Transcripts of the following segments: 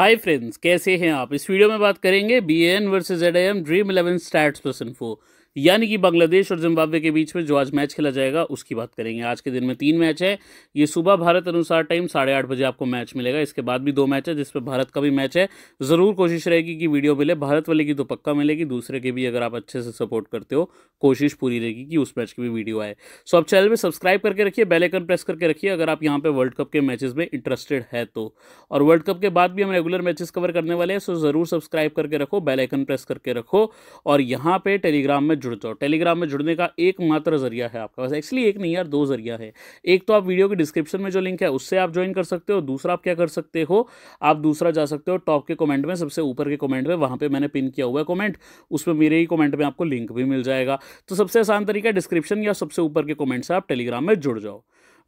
hi friends कैसे हैं आप इस वीडियो में बात करेंगे बी एन वर्सेज एड एम dream eleven stats person four यानी कि बांग्लादेश और जिम्बाब्वे के बीच में जो आज मैच खेला जाएगा उसकी बात करेंगे आज के दिन में तीन मैच है ये सुबह भारत अनुसार टाइम साढ़े आठ बजे आपको मैच मिलेगा इसके बाद भी दो मैच है जिसपे भारत का भी मैच है ज़रूर कोशिश रहेगी कि वीडियो मिले भारत वाले की तो पक्का मिलेगी दूसरे की भी अगर आप अच्छे से सपोर्ट करते हो कोशिश पूरी रहेगी कि उस मैच की भी वीडियो आए सो आप चैनल में सब्सक्राइब करके रखिए बेलाइकन प्रेस करके रखिए अगर आप यहाँ पर वर्ल्ड कप के मैचेज में इंटरेस्टेड है तो और वर्ल्ड कप के बाद भी हम रेगुलर मैचेस कवर करने वाले हैं सो ज़रूर सब्सक्राइब करके रखो बेलाइकन प्रेस करके रखो और यहाँ पर टेलीग्राम में जुड़ जुड़ जाओ टेलीग्राम में जुड़ने का एकमात्र जरिया है आपका पास एक्चुअली एक नहीं यार दो जरिया है एक तो आप वीडियो के डिस्क्रिप्शन में जो लिंक है उससे आप ज्वाइन कर सकते हो दूसरा आप क्या कर सकते हो आप दूसरा जा सकते हो टॉप के कॉमेंट में सबसे ऊपर के कॉमेंट में वहाँ पर मैंने पिन किया हुआ है कॉमेंट उसमें मेरे ही कॉमेंट में आपको लिंक भी मिल जाएगा तो सबसे आसान तरीका डिस्क्रिप्शन या सबसे ऊपर के कॉमेंट से आप टेलीग्राम में जुड़ जाओ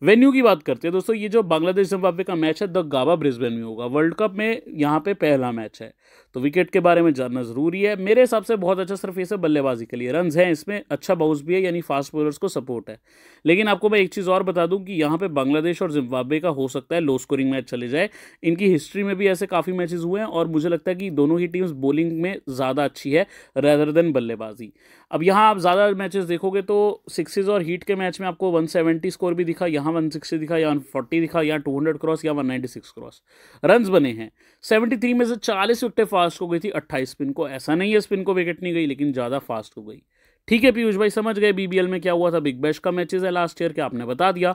वेन्यू की बात करते हैं दोस्तों ये जो बांग्लादेश जिम्बाब्वे का मैच है द गाबा ब्रिस्बेन में होगा वर्ल्ड कप में यहाँ पे पहला मैच है तो विकेट के बारे में जानना ज़रूरी है मेरे हिसाब से बहुत अच्छा सिर्फ इसे बल्लेबाजी के लिए रन हैं इसमें अच्छा बाउंस भी है यानी फास्ट बॉलर्स को सपोर्ट है लेकिन आपको मैं एक चीज़ और बता दूँ कि यहाँ पर बांग्लादेश और जिम्बाब्वे का हो सकता है लो स्कोरिंग मैच चले जाए इनकी हिस्ट्री में भी ऐसे काफ़ी मैचेज हुए हैं और मुझे लगता है कि दोनों ही टीम्स बॉलिंग में ज़्यादा अच्छी है रैदर देन बल्लेबाजी अब यहाँ आप ज़्यादा मैचेस देखोगे तो सिक्सेज और हीट के मैच में आपको 170 स्कोर भी दिखा यहाँ 160 दिखा यहाँ 40 दिखा यहाँ 200 क्रॉस या 196 क्रॉस रन्स बने हैं 73 में से 40 विकटें फास्ट हो गई थी 28 स्पिन को ऐसा नहीं है स्पिन को विकेट नहीं गई लेकिन ज़्यादा फास्ट हो गई ठीक है पीयूष भाई समझ गए बी में क्या हुआ था बिग बैश का मैचेज़ है लास्ट ईयर के आपने बता दिया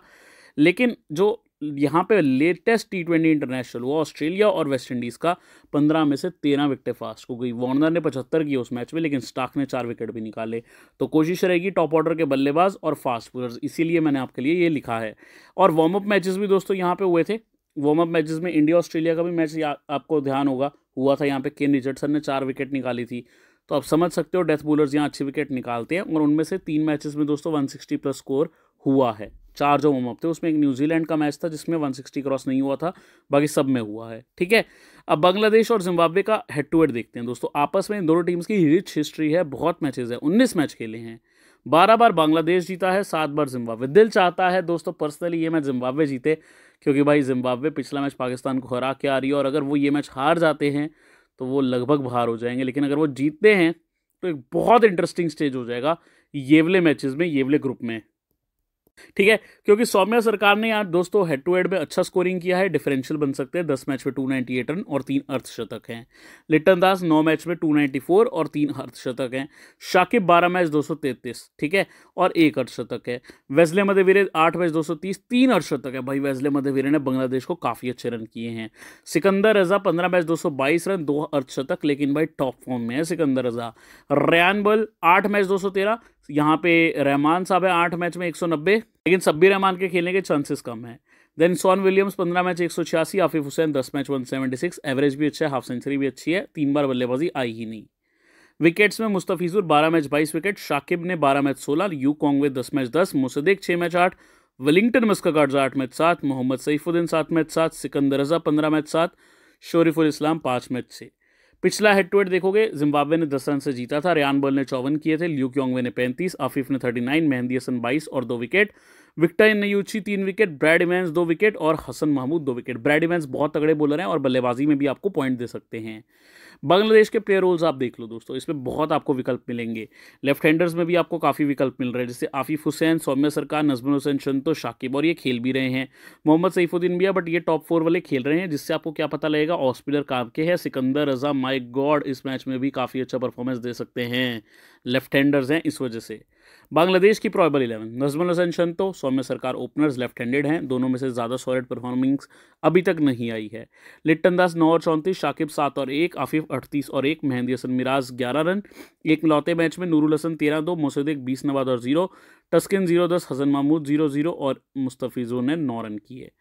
लेकिन जो यहाँ पे लेटेस्ट टी ट्वेंटी इंटरनेशनल हुआ ऑस्ट्रेलिया और वेस्ट इंडीज़ का पंद्रह में से तेरह विकेटें फास्ट हो गई वार्नर ने पचहत्तर किए उस मैच में लेकिन स्टाक ने चार विकेट भी निकाले तो कोशिश रहेगी टॉप ऑर्डर के बल्लेबाज और फास्ट बॉलर्स इसीलिए मैंने आपके लिए ये लिखा है और वार्म अप मैचेस भी दोस्तों यहाँ पे हुए थे वार्म अप मैचेस में इंडिया ऑस्ट्रेलिया का भी मैच आपको ध्यान होगा हुआ था यहाँ पे केन रिचर्डसन ने चार विकेट निकाली थी तो आप समझ सकते हो डेथ बॉलर्स यहाँ अच्छे विकेट निकालते हैं और उनमें से तीन मैचेस में दोस्तों 160 प्लस स्कोर हुआ है चार जो वार्म अप थे उसमें एक न्यूजीलैंड का मैच था जिसमें 160 क्रॉस नहीं हुआ था बाकी सब में हुआ है ठीक है अब बांग्लादेश और जिम्बाब्वे का हेड टू हेड देखते हैं दोस्तों आपस में इन दोनों टीम्स की रिच हिस्ट्री है बहुत मैचेज है उन्नीस मैच खेले हैं बारह बार बांग्लादेश जीता है सात बार जिम्बाब्वे दिल चाहता है दोस्तों पर्सनली ये मैच जिम्बाब्वे जीते क्योंकि भाई जिम्बाब्वे पिछला मैच पाकिस्तान को हरा के आ रही है और अगर वो ये मैच हार जाते हैं तो वो लगभग बाहर हो जाएंगे लेकिन अगर वो जीतते हैं तो एक बहुत इंटरेस्टिंग स्टेज हो जाएगा येवले मैचेस में येवले ग्रुप में ठीक है क्योंकि सौम्या सरकार ने यार दोस्तों हेड टू हेड में अच्छा स्कोरिंग किया है डिफरेंशियल बन सकते हैं दस मैच में टू नाइन्टी एट रन और तीन अर्धशतक हैं लिट्टन दास नौ मैच में टू नाइन्टी फोर और तीन अर्धशतक हैं शाकिब बारह मैच दो सौ तैंतीस ठीक है और एक अर्धशतक है वेजले मधेवीरे आठ मैच दो सौ तीस तीन अर्धशतक है भाई वेजले मधेवीरे ने बांग्लादेश को काफ़ी अच्छे रन किए हैं सिकंदर रजा पंद्रह मैच दो सौ बाईस रन दो अर्धशतक लेकिन भाई टॉप फॉर्म में है सिकंदर रजा रयान बल आठ मैच दो सौ तेरह यहाँ पे रहमान साहब है आठ मैच में नब्बे लेकिन सब्बी रहमान के खेलने के चांसेस कम हैं देन सॉन विलियम्स पंद्रह मैच एक सौ छियासी आफिफ हुसैन दस match one seventy six average भी अच्छा है हाफ सेंचुरी भी अच्छी है तीन बार बल्लेबाजी आई ही नहीं विकेट्स में मुस्तफीजुर बारह मैच बाईस विकेट शाकिब ने बारह मैच सोलह यू कॉन्गवे दस मैच दस मुसदिक छः मैच आठ वेलिंगटन मस्काट आठ मैच सात मोहम्मद सईफुद्दीन सात मैच सात सिकंदर रजा पंद्रह मैच सात शोरीफुल इस्लाम पाँच मैच छः पिछला हेड टू हेड देखोगे जिम्बाब्वे ने दस रन से जीता था रियान बल ने चौवन किए थे ल्यू क्योंगवे ने पैंतीस आफिफ ने थर्टी नाइन मेहंदी हसन बाईस और दो विकेट विक्टर नयूची तीन विकेट ब्रैड इवेंस दो विकेट और हसन महमूद दो विकेट ब्रैड इवेंस बहुत तगड़े बॉलर हैं और बल्लेबाजी में भी आपको पॉइंट दे सकते हैं बांग्लादेश के प्लेयर रोल्स आप देख लो दोस्तों इसमें बहुत आपको विकल्प मिलेंगे लेफ्ट हैंडर्स में भी आपको काफ़ी विकल्प मिल रहे हैं जैसे आफिफ हुसैन सौम्य सरकार नजमुल हुसैन शंतो शाकिब और ये खेल भी रहे हैं मोहम्मद सईफुद्दीन भी है बट ये टॉप फोर वाले खेल रहे हैं जिससे आपको क्या पता लगेगा ऑस्पिलर काम के हैं सिकंदर रजा माइक गॉड इस मैच में भी काफ़ी अच्छा परफॉर्मेंस दे सकते हैं लेफ्ट हैंडर्स हैं इस वजह से बांग्लादेश की probable eleven Najmul Hasan Shanto Soumya Sarkar openers left handed हैं दोनों में से ज़्यादा सॉलिड परफॉर्मिंग्स अभी तक नहीं आई है लिट्टन दास नौ और चौंतीस शाकिब सात और एक आफिफ अड़तीस और एक मेहंदी हसन मिराज ग्यारह रन एक लौते मैच में नूरुल हसन तेरह दो मोसदिक बीस नवाद और जीरो टस्किन जीरो दस हसन महमूद जीरो जीरो और मुस्तफ़ीज़ों ने नौ रन किए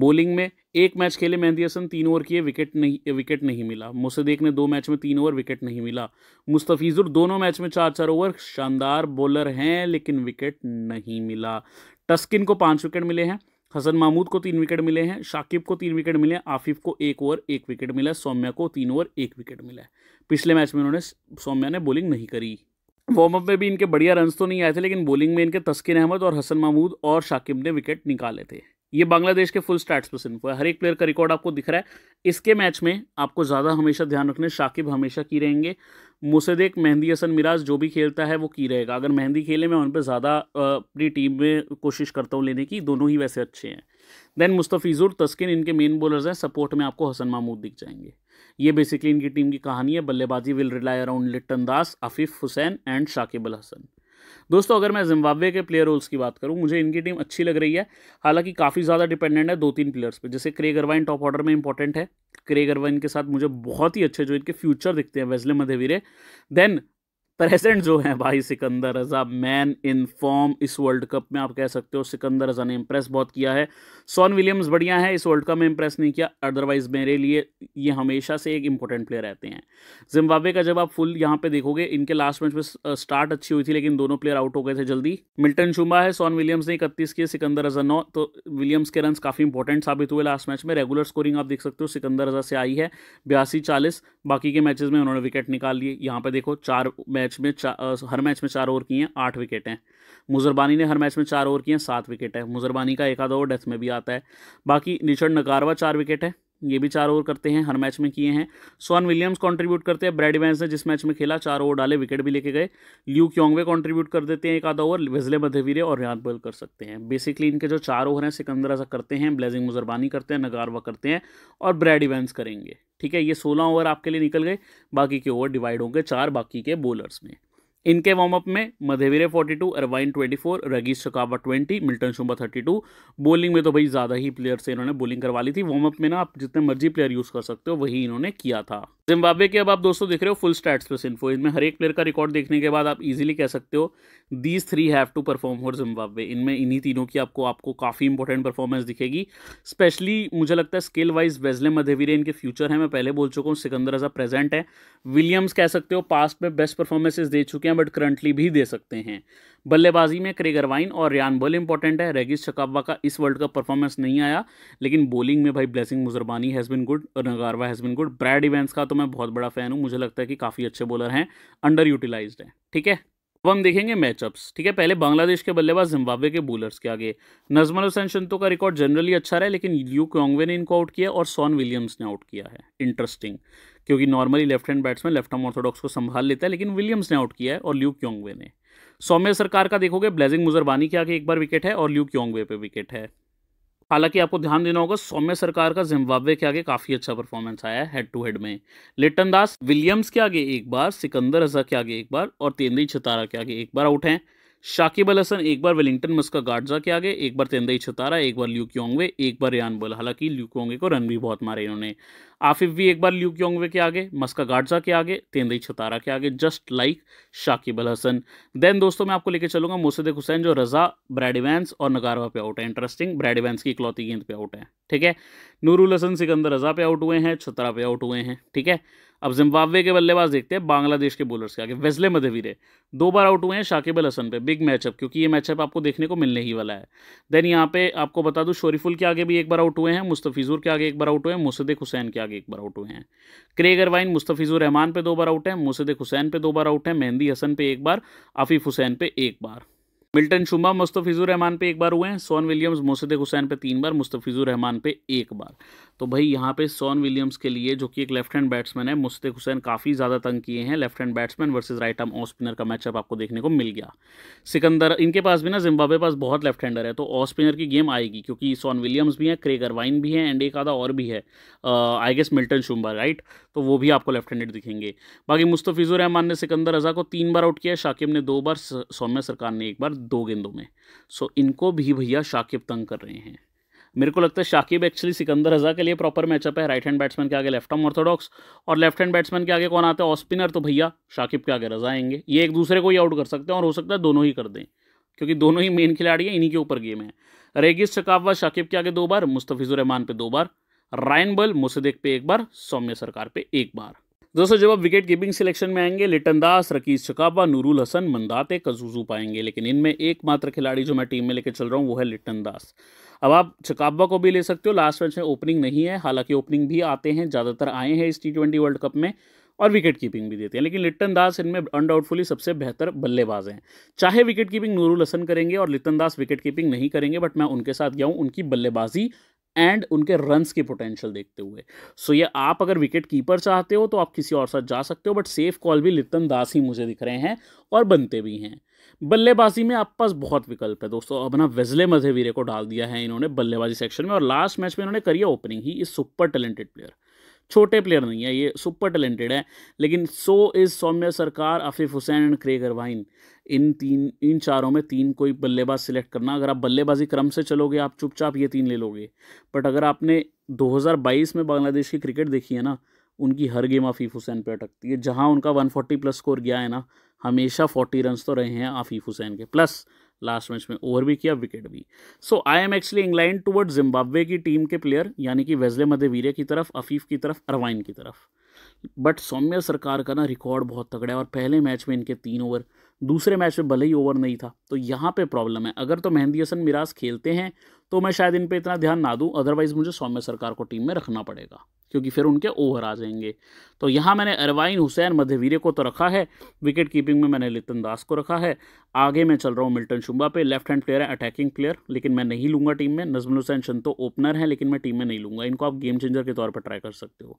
बॉलिंग में एक मैच खेले मेहंदी हसन तीन ओवर किए विकेट नहीं विकेट नहीं मिला मुसदेक ने दो मैच में तीन ओवर विकेट नहीं मिला मुस्तफीज़ुर दोनों मैच में चार चार ओवर शानदार बॉलर हैं लेकिन विकेट नहीं मिला टस्किन को पाँच विकेट मिले हैं हसन महमूद को तीन विकेट मिले हैं शाकिब को तीन विकेट मिले हैं आफिफ को एक ओवर एक विकेट मिला है सौम्या को तीन ओवर एक विकेट मिला है पिछले मैच में उन्होंने सौम्या ने बॉलिंग नहीं करी वार्म अप में भी इनके बढ़िया रन तो नहीं आए थे लेकिन बॉलिंग में इनके तस्किन अहमद और हसन महमूद और शाकिब ने विकेट निकाले थे ये बांग्लादेश के फुल स्टैट्स पर इनको है हर एक प्लेयर का रिकॉर्ड आपको दिख रहा है इसके मैच में आपको ज़्यादा हमेशा ध्यान रखने शाकिब हमेशा की रहेंगे मुसेदेक मेहंदी हसन मिराज जो भी खेलता है वो की रहेगा अगर मेहंदी खेले मैं उन पर ज़्यादा अपनी टीम में कोशिश करता हूँ लेने की दोनों ही वैसे अच्छे हैं देन मुस्तफ़ीज़ुर तस्किन इनके मेन बॉलर्स हैं सपोर्ट में आपको हसन महमूद दिख जाएंगे ये बेसिकली इनकी टीम की कहानी है बल्लेबाजी will rely around Litton Das Afif Hossain and Shakib Al Hasan दोस्तों अगर मैं जिम्बाब्वे के प्लेयर रोल्स की बात करूं मुझे इनकी टीम अच्छी लग रही है हालांकि काफ़ी ज़्यादा डिपेंडेंट है दो तीन प्लेयर्स पर जैसे क्रेग अरवाइन टॉप ऑर्डर में इंपॉर्टेंट है क्रेग अरवाइन के साथ मुझे बहुत ही अच्छे जो इनके फ्यूचर दिखते हैं वेजले मधेवीरे देन प्रेजेंट जो है भाई Sikandar Raza man in form इस वर्ल्ड कप में आप कह सकते हो सिकंदर रजा ने इम्प्रेस बहुत किया है सॉन विलियम्स बढ़िया है इस वर्ल्ड कप में इम्प्रेस नहीं किया अदरवाइज मेरे लिए ये हमेशा से एक इंपॉर्टेंट प्लेयर रहते हैं जिम्बाब्वे का जब आप फुल यहाँ पे देखोगे इनके लास्ट मैच में स्टार्ट अच्छी हुई थी लेकिन दोनों प्लेयर आउट हो गए थे जल्दी मिल्टन शुमा है सॉन विलियम्स ने इकतीस किए सिकंदर रजा नौ तो विलियम्स के रन काफ़ी इंपॉर्टेंट साबित हुए लास्ट मैच में रेगुलर स्कोरिंग आप देख सकते हो सिकंदर रजा से आई है बयासी चालीस बाकी के मैचेज में उन्होंने विकेट निकाल लिए यहाँ पे देखो चार मैच मैच में हर मैच में चार ओवर किए हैं आठ विकेट हैं मुजरबानी ने हर मैच में चार ओवर किए हैं सात विकेट है मुजरबानी का एक आधा ओवर डेथ में भी आता है बाकी निचड़ नकारवा चार विकेट है ये भी चार ओवर करते हैं हर मैच में किए हैं सोन विलियम्स कंट्रीब्यूट करते हैं ब्रैड इवेंस ने जिस मैच में खेला चार ओवर डाले विकेट भी लेके गए ल्यू क्योंगवे कंट्रीब्यूट कर देते हैं एक आधा ओवर वेजले मधेवीरे और रियाद बल कर सकते हैं बेसिकली इनके जो चार ओवर हैं सिकंदर अजा करते हैं ब्लेजिंग मुजरबानी करते हैं नगारवा करते हैं और ब्रैड इवेंस करेंगे ठीक है ये सोलह ओवर आपके लिए निकल गए बाकी के ओवर डिवाइड होंगे चार बाकी के बॉलर्स में इनके वार्म अप में Madhevere 42, Ervine 24, Regis Chakabva 20, Milton Shumba 32 bowling में तो भाई ज़्यादा ही प्लेयर से इन्होंने बोलिंग करवा ली थी वार्म अप में ना आप जितने मर्जी प्लेयर यूज़ कर सकते हो वही इन्होंने किया था जिम्बाब्वे के अब आप दोस्तों देख रहे हो फुल स्टैट्स पे सिंफो इनमें हर एक प्लेयर का रिकॉर्ड देखने के बाद आप इजीली कह सकते हो these three have to perform for Zimbabwe इनमें इन्हीं तीनों की आपको आपको काफ़ी इंपॉर्टेंट परफॉर्मेंस दिखेगी स्पेशली मुझे लगता है स्केल वाइज वेजले मधेवीरे इनके फ्यूचर है मैं पहले बोल चुका हूँ सिकंदर अजा प्रेजेंट है विलियम्स कह सकते हो पास्ट में बेस्ट परफॉर्मेंसेज दे चुके हैं बट करंटली भी दे सकते हैं बल्लेबाजी में क्रेगरवाइन और रियान बल इंपॉर्टेंट है रेगिस चकाबा का इस वर्ल्ड कप परफॉर्मेंस नहीं आया लेकिन बॉलिंग में भाई Blessing Muzarabani has been good और Ngarava has been good Brad Evans का तो तो मैं बहुत बड़ा फ़ैन हूँ मुझे लगता है कि काफ़ी अच्छे बॉलर हैं अंडर यूटिलाइज हैं ठीक है अब हम देखेंगे मैचअप्स ठीक है पहले बांग्लादेश के बल्लेबाज जिम्बाब्वे के बॉलर्स के आगे नजमल हुसैन शिंतो का रिकॉर्ड जनरली अच्छा रहा है लेकिन यू क्योंगवे ने इनको आउट किया और सॉन विलियम्स ने आउट किया है इंटरेस्टिंग क्योंकि normally left hand batsman left arm orthodox को संभाल लेता है लेकिन विलियम्स ने आउट किया है और ल्यू क्योंगवे ने सौम्य सरकार का देखोगे ब्लेजिंग मुजरबानी के आगे एक बार विकेट है और ल्यू क्योंगवे पे विकेट है हालांकि आपको ध्यान देना होगा सौम्य सरकार का जिम्बाब्वे के आगे काफ़ी अच्छा परफॉर्मेंस आया हेड टू हेड में लिटन दास विलियम्स के आगे एक बार सिकंदर रजा के आगे एक बार और तेंदी छतारा के आगे एक बार आउट हैं शाकिब अल हसन एक बार वेलिंगटन में उसका गार्डजा के आगे एक बार तेंदई छतारा एक बार ल्यू क्योंगवे एक बार रियान बोल हालांकि ल्यू क्योंगे को रन भी बहुत मारे इन्होंने आफिफ भी एक बार ल्यू क्योंगवे के आगे मस्का गार्डजा के आगे तेंदई छतारा के आगे just like Shakib Al Hasan then दोस्तों मैं आपको लेकर चलूंगा मोसद हुसैन जो रजा ब्रैडिवेंस और नगारवा पे आउट है इंटरेस्टिंग ब्रैडिवेंस की इकलौती गेंद पे आउट है ठीक है नूरुल हसन सिकंदर रजा पे आउट हुए हैं छतरा पे आउट हुए हैं ठीक है अब जिम्बाब्वे के बल्लेबाज देखते हैं बांग्लादेश के बॉलर्स के आगे वेस्ले है दो बार आउट हुए हैं शाकिब अल हसन पे बिग मैचअप क्योंकि ये मैचअप आपको देखने को मिलने ही वाला है देन यहाँ पे आपको बता दूँ शोरीफुल के आगे भी एक बार आउट हुए हैं मुस्तफ़ीज़ुर के आगे एक बार आउट हुए हैं मुसदिक हुसैन के आगे एक बार आउट हुए हैं क्रेग अरवाइन मुस्तफ़ीज़ुर रहमान पे दो बार आउट हैं मुसदिक हुसैन पे दो बार आउट हैं मेहंदी हसन पे एक बार आफिफ हुसैन पे एक बार मिल्टन शुमा मुस्तफ़ीज़ुर रहमान पे एक बार हुए हैं सोन विलियम्स मोसद हुसैन पे तीन बार मुस्तफ़ीज़ुर रहमान पे एक बार तो भाई यहाँ पे सोन विलियम्स के लिए जो कि एक लेफ्ट हैंड बैट्समैन है मुस्तक हुसैन काफ़ी ज़्यादा तंग किए हैं left hand batsman versus right arm off spinner का मैचअप आपको देखने को मिल गया सिकंदर इनके पास भी ना जिम्बाब्वे पास बहुत लेफ्ट हैंडर है तो ऑफ स्पिनर की गेम आएगी क्योंकि सोन विलियम्स भी हैं क्रेगर वाइन भी हैं एंड एक आधा और भी है I guess Milton Shumba right तो वो भी आपको लेफ्ट हैंडेड दिखेंगे बाकी मुस्तफ़िज़ुर रहमान ने सिकंदर रजा को तीन बार आउट किया शाकिब ने दो बार सौम्या सरकार ने एक बार दो गेंदों में सो इनको भी भैया शाकिब तंग कर रहे हैं मेरे को लगता है शाकिब एक्चुअली सिकंदर हजा के लिए प्रॉपर मैचअप है राइट हैंड बैट्समैन के आगे लेफ्ट आर्म ऑर्थोडॉक्स और लेफ्ट हैंड बैट्समैन के आगे कौन आता है ऑफ स्पिनर तो भैया शाकिब के आगे रजा आएंगे ये एक दूसरे को ही आउट कर सकते हैं और हो सकता है दोनों ही कर दें क्योंकि दोनों ही मेन खिलाड़ी हैं इन्हीं के ऊपर गेम है रेगिस शकावा शाकिब के आगे दो बार मुस्तफ़िजुर रहमान पे दो बार रायन बल मुसदेक पे एक बार सौम्य सरकार पे एक बार दोस्तों जब आप विकेट कीपिंग सिलेक्शन में आएंगे लिटन दास रकीस चकाबा नूरुल हसन मंदाते कजूजू पाएंगे लेकिन इनमें एकमात्र खिलाड़ी जो मैं टीम में लेकर चल रहा हूँ वो है लिटन दास अब आप चकाबा को भी ले सकते हो लास्ट मैच में ओपनिंग नहीं है हालांकि ओपनिंग भी आते हैं ज़्यादातर आए हैं इस टी ट्वेंटी वर्ल्ड कप में और विकेट कीपिंग भी देते हैं लेकिन लिट्टन दास इनमें अनडाउटफुली सबसे बेहतर बल्लेबाज हैं चाहे विकेट कीपिंग नूरुल हसन करेंगे और लिट्टन दास विकेट कीपिंग नहीं करेंगे बट मैं उनके साथ गया हूँ उनकी बल्लेबाजी एंड उनके रन्स की पोटेंशियल देखते हुए सो so ये आप अगर विकेट कीपर चाहते हो तो आप किसी और साथ जा सकते हो बट सेफ कॉल भी लिप्तन दास ही मुझे दिख रहे हैं और बनते भी हैं बल्लेबाजी में आप पास बहुत विकल्प है दोस्तों अपना वेजले मधेवीरे को डाल दिया है इन्होंने बल्लेबाजी सेक्शन में और लास्ट मैच में इन्होंने करी ओपनिंग ही इस सुपर टैलेंटेड प्लेयर छोटे प्लेयर नहीं है ये सुपर टैलेंटेड है लेकिन सो is Soumya Sarkar Afif Hossain and Craig Ervine इन तीन इन चारों में तीन कोई बल्लेबाज सिलेक्ट करना अगर आप बल्लेबाजी क्रम से चलोगे आप चुपचाप ये तीन ले लोगे बट अगर आपने 2022 में बांग्लादेश की क्रिकेट देखी है ना उनकी हर गेम आफीफ हुसैन पर अटकती है जहाँ उनका 140 प्लस स्कोर गया है ना हमेशा 40 रन तो रहे हैं आफीफ हुसैन के प्लस लास्ट मैच में ओवर भी किया विकेट भी so I am actually inclined toward Zimbabwe की टीम के प्लेयर यानी कि वेजले वीरे की तरफ अफीफ की तरफ अरवाइन की तरफ बट सौम्य सरकार का ना रिकॉर्ड बहुत तगड़ा है और पहले मैच में इनके तीन ओवर दूसरे मैच में भले ही ओवर नहीं था तो यहाँ पे प्रॉब्लम है अगर तो मेहंदी हसन मिराज खेलते हैं तो मैं शायद इन पर इतना ध्यान ना दूँ अदरवाइज़ मुझे सौम्य सरकार को टीम में रखना पड़ेगा क्योंकि फिर उनके ओवर आ जाएंगे तो यहाँ मैंने अरवाइन हुसैन मध्यवीरे को तो रखा है विकेट कीपिंग में मैंने लितन दास को रखा है आगे मैं चल रहा हूँ मिल्टन शुम्बा पे लेफ्ट हैंड प्लेयर है अटैकिंग प्लेयर लेकिन मैं नहीं लूँगा टीम में नजमुल हुसैन शंतो ओपनर है लेकिन मैं टीम में नहीं लूँगा इनको आप गेम चेंजर के तौर पर ट्राई कर सकते हो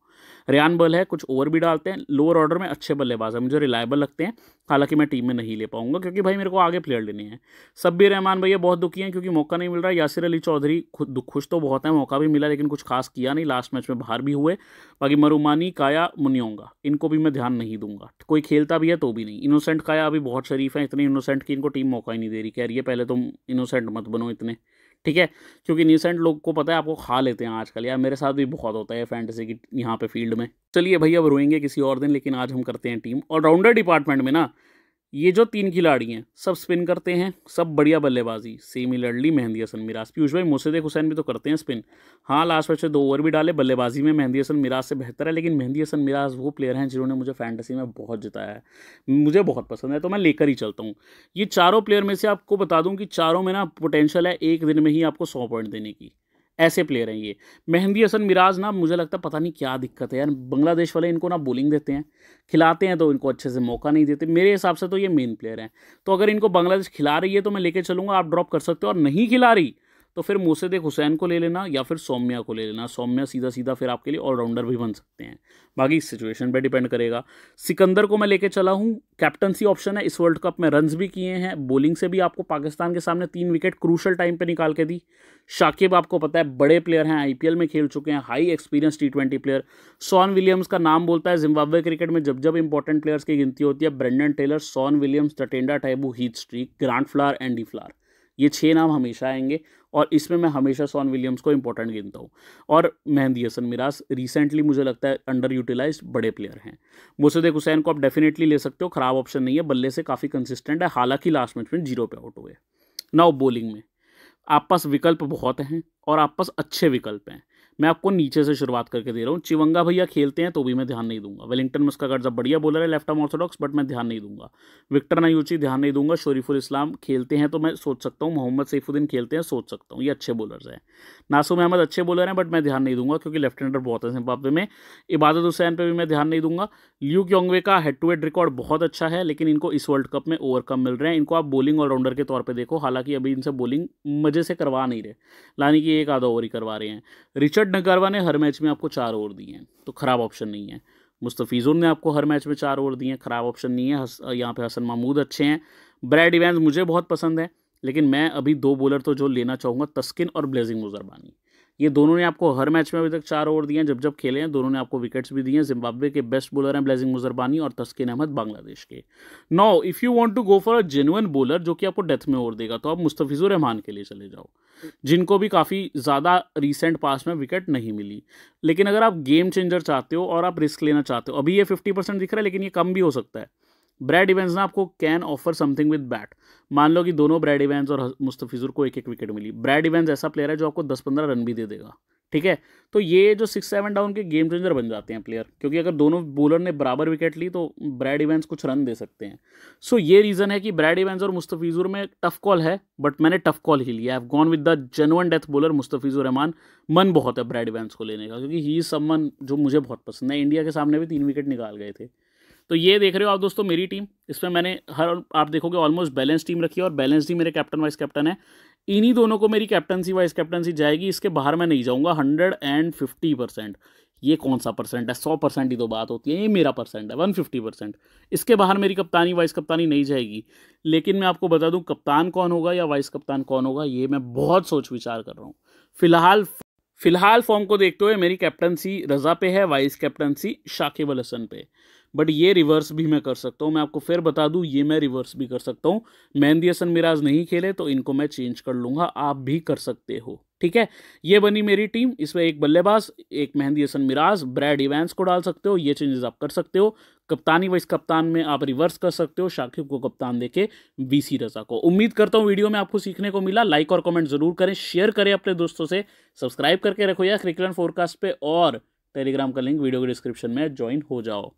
रियान बल है कुछ ओवर भी डालते हैं लोअर ऑर्डर में अच्छे बल्लेबाज है मुझे रिलायबल लगते हैं हालांकि मैं टीम में नहीं ले पाऊंगा क्योंकि भाई मेरे को आगे प्लेयर लेने हैं सब्बी रहमान भैया बहुत दुखी हैं क्योंकि मौका नहीं मिल रहा है यासिर अली चौधरी खुद खुश तो बहुत है मौका भी मिला लेकिन कुछ खास किया नहीं लास्ट मैच में बाहर भी हुए बाकी मरुमानी काया मुनियोंगा इनको भी मैं ध्यान नहीं दूंगा कोई खेलता भी है तो भी नहीं इनोसेंट काया अभी बहुत शरीफ है इतने इनोसेंट की इनको टीम मौका ही नहीं दे रही कह रही है पहले तुम इनोसेंट मत बनो इतने ठीक है क्योंकि इनोसेंट लोग को पता है आपको खा लेते हैं आजकल यार मेरे साथ भी बहुत होता है फैंटेसी की यहाँ पे फील्ड में चलिए भैया अब रोएंगे किसी और दिन लेकिन आज हम करते हैं टीम और राउंडर डिपार्टमेंट में ना ये जो तीन खिलाड़ी हैं सब स्पिन करते हैं सब बढ़िया बल्लेबाजी सेमी लड़ली मेहंदी हसन मिराज पीयूष भाई मुसद हुसैन भी तो करते हैं स्पिन हाँ लास्ट मैच में दो ओवर भी डाले बल्लेबाजी में मेहंदी हसन मिराज से बेहतर है लेकिन मेहंदी हसन मिराज वो प्लेयर हैं जिन्होंने मुझे फैंटेसी में बहुत जिताया है मुझे बहुत पसंद है तो मैं लेकर ही चलता हूँ ये चारों प्लेयर में से आपको बता दूँ कि चारों में ना पोटेंशियल है एक दिन में ही आपको सौ पॉइंट देने की ऐसे प्लेयर हैं ये मेहंदी हसन मिराज ना मुझे लगता है पता नहीं क्या दिक्कत है यार बांग्लादेश वाले इनको ना बोलिंग देते हैं खिलाते हैं तो इनको अच्छे से मौका नहीं देते मेरे हिसाब से तो ये मेन प्लेयर हैं तो अगर इनको बांग्लादेश खिला रही है तो मैं लेके चलूँगा आप ड्रॉप कर सकते हो और नहीं खिला रही तो फिर मोसद हुसैन को ले लेना या फिर सौम्या को ले लेना सौम्या सीधा सीधा फिर आपके लिए ऑलराउंडर भी बन सकते हैं बाकी सिचुएशन पे डिपेंड करेगा सिकंदर को मैं लेके चला हूँ कैप्टनसी ऑप्शन है इस वर्ल्ड कप में रन्स भी किए हैं बॉलिंग से भी आपको पाकिस्तान के सामने तीन विकेट क्रूशल टाइम पर निकाल के दी शाकिब आपको पता है बड़े प्लेयर हैं आई में खेल चुके हैं high experience T twenty player Sean Williams का नाम बोलता है जिम्बाब्वे क्रिकेट में जब जब इंपॉर्टेंट प्लेयर्स की गिनती होती है Brendon Taylor Sean Williams Tatenda Taibu Heath Streak Grant Flower Andy Flower ये छः नाम हमेशा आएंगे और इसमें मैं हमेशा सॉन विलियम्स को इंपॉर्टेंट गिनता हूँ और मेहंदी हसन मिराज रिसेंटली मुझे लगता है अंडर यूटिलाइज बड़े प्लेयर हैं मुसदेक हुसैन को आप डेफिनेटली ले सकते हो खराब ऑप्शन नहीं है बल्ले से काफ़ी कंसिस्टेंट है हालांकि लास्ट मैच में जीरो पे आउट हुए नाउ बॉलिंग में आप पास विकल्प बहुत हैं और आप पास अच्छे विकल्प हैं मैं आपको नीचे से शुरुआत करके दे रहा हूँ चिवंगा भैया खेलते हैं तो भी मैं ध्यान नहीं दूंगा वेलिंगटन मुस्का जब बढ़िया बॉलर है लेफ्ट आर्म ऑर्थोडॉक्स बट मैं ध्यान नहीं दूंगा विक्टर नयूची ध्यान नहीं दूंगा शरीफुल इस्लाम खेलते हैं तो मैं सोच सकता हूँ मोहम्मद सैफुद्दीन खेलते हैं सोच सकता हूँ ये अच्छे बोलर्स हैं नासुम अहमद अच्छे बॉलर हैं बट मैं ध्यान नहीं दूंगा क्योंकि लेफ्ट हैंडर बहुत है बाबे में इबादत हुसैन पर भी मैं ध्यान नहीं दूंगा ल्यू क्योंगवे का हेड टू हेड रिकॉर्ड बहुत अच्छा है लेकिन इनको इस वर्ल्ड कप में ओवरकम मिल रहे हैं इनको आप बॉलिंग ऑलराउंडर के तौर पर देखो हालांकि अभी इनसे बॉलिंग मजे से करवा नहीं रहे यानी की एक आधा ओवर ही करवा रहे हैं रिचर्ड रिचर्ड नगारवा ने हर मैच में आपको चार ओवर दिए हैं तो ख़राब ऑप्शन नहीं है मुस्तफ़ीज़ुन ने आपको हर मैच में चार ओवर दिए हैं ख़राब ऑप्शन नहीं है हस, यहाँ पे हसन महमूद अच्छे हैं ब्रैड इवेंस मुझे बहुत पसंद है लेकिन मैं अभी दो बॉलर तो जो लेना चाहूँगा तस्किन और ब्लेजिंग मुजरबानी ये दोनों ने आपको हर मैच में अभी तक चार ओवर दिए हैं जब जब खेले हैं दोनों ने आपको विकेट्स भी दिए हैं जिम्बाब्वे के बेस्ट बॉलर हैं ब्लेजिंग मुजरबानी और तस्किन अहमद बांग्लादेश के no if you want to go for a genuine bowler जो कि आपको डेथ में ओवर देगा तो आप मुस्तफ़िज़ुर रहमान के लिए चले जाओ जिनको भी काफ़ी ज़्यादा रिसेंट पास में विकेट नहीं मिली लेकिन अगर आप गेम चेंजर चाहते हो और आप रिस्क लेना चाहते हो अभी ये फिफ्टी परसेंट दिख रहा है लेकिन ये कम भी हो सकता है ब्रैड इवेंस ना आपको can offer something with bat मान लो कि दोनों ब्रैड इवेंस और मुस्तफिजुर को एक एक विकेट मिली ब्रैड इवेंस ऐसा प्लेयर है जो आपको दस पंद्रह रन भी दे देगा ठीक है तो ये जो सिक्स सेवन डाउन के गेम चेंजर बन जाते हैं प्लेयर क्योंकि अगर दोनों बॉलर ने बराबर विकेट ली तो ब्रैड इवेंस कुछ रन दे सकते हैं सो ये रीज़न है कि ब्रैड इवेंस और मुस्तफिजुर में टफ कॉल है बट मैंने टफ कॉल ही लिया I gone with the genuine death bowler Mustafizur Rahman मन बहुत है ब्रैड इवेंस को लेने का क्योंकि ही इज़ समन जो मुझे बहुत पसंद है इंडिया के सामने भी तीन विकेट निकाल गए थे तो ये देख रहे हो आप दोस्तों मेरी टीम इसमें मैंने हर आप देखोगे ऑलमोस्ट बैलेंस टीम रखी है और बैलेंस ही मेरे कैप्टन वाइस कैप्टन है इन्हीं दोनों को मेरी कैप्टनसी वाइस कैप्टनसी जाएगी इसके बाहर मैं नहीं जाऊँगा हंड्रेड एंड फिफ्टी परसेंट ये कौन सा परसेंट है सौ परसेंट ही तो बात होती है ये मेरा परसेंट है वन फिफ्टी परसेंट इसके बाहर मेरी कप्तानी वाइस कप्तानी नहीं जाएगी लेकिन मैं आपको बता दूँ कप्तान कौन होगा या वाइस कप्तान कौन होगा ये मैं बहुत सोच विचार कर रहा हूँ फिलहाल फिलहाल फॉर्म को देखते हुए मेरी कैप्टनसी रज़ा पे है वाइस कैप्टनसी शाकिब अल हसन पे बट ये रिवर्स भी मैं कर सकता हूँ मैं आपको फिर बता दूँ ये मैं रिवर्स भी कर सकता हूँ मेहंदी हसन मिराज नहीं खेले तो इनको मैं चेंज कर लूँगा आप भी कर सकते हो ठीक है ये बनी मेरी टीम इसमें एक बल्लेबाज एक मेहंदी हसन मिराज ब्रैड इवेंस को डाल सकते हो ये चेंजेस आप कर सकते हो कप्तानी वाइस कप्तान में आप रिवर्स कर सकते हो शाकिब को कप्तान देके वीसी रजा को उम्मीद करता हूँ वीडियो में आपको सीखने को मिला लाइक और कमेंट जरूर करें शेयर करें अपने दोस्तों से सब्सक्राइब करके रखो या क्रिकेट फोरकास्ट पे और टेलीग्राम का लिंक वीडियो के डिस्क्रिप्शन में ज्वाइन हो जाओ